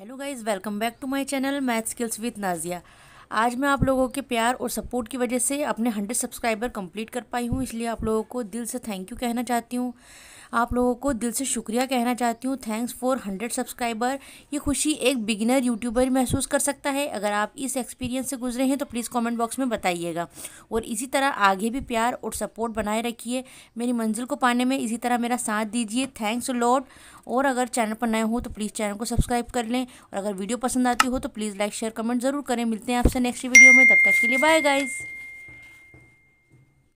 hello guys welcome back to my channel math skills with Nazia आज मैं आप लोगों के प्यार और सपोर्ट की वजह से अपने हंड्रेड सब्सक्राइबर कंप्लीट कर पाई हूँ इसलिए आप लोगों को दिल से थैंक यू कहना चाहती हूँ आप लोगों को दिल से शुक्रिया कहना चाहती हूँ थैंक्स फॉर हंड्रेड सब्सक्राइबर ये खुशी एक बिगिनर यूट्यूबर महसूस कर सकता है अगर आप इस एक्सपीरियंस से गुजरे हैं तो प्लीज़ कॉमेंट बॉक्स में बताइएगा और इसी तरह आगे भी प्यार और सपोर्ट बनाए रखिए मेरी मंजिल को पाने में इसी तरह मेरा साथ दीजिए थैंक्स लॉड और अगर चैनल पर नए हो तो प्लीज़ चैनल को सब्सक्राइब कर लें और अगर वीडियो पसंद आती हो तो प्लीज़ लाइक शेयर कमेंट ज़रूर करें मिलते हैं आपसे नेक्स्ट वीडियो में तब तक के लिए बाय गाइज़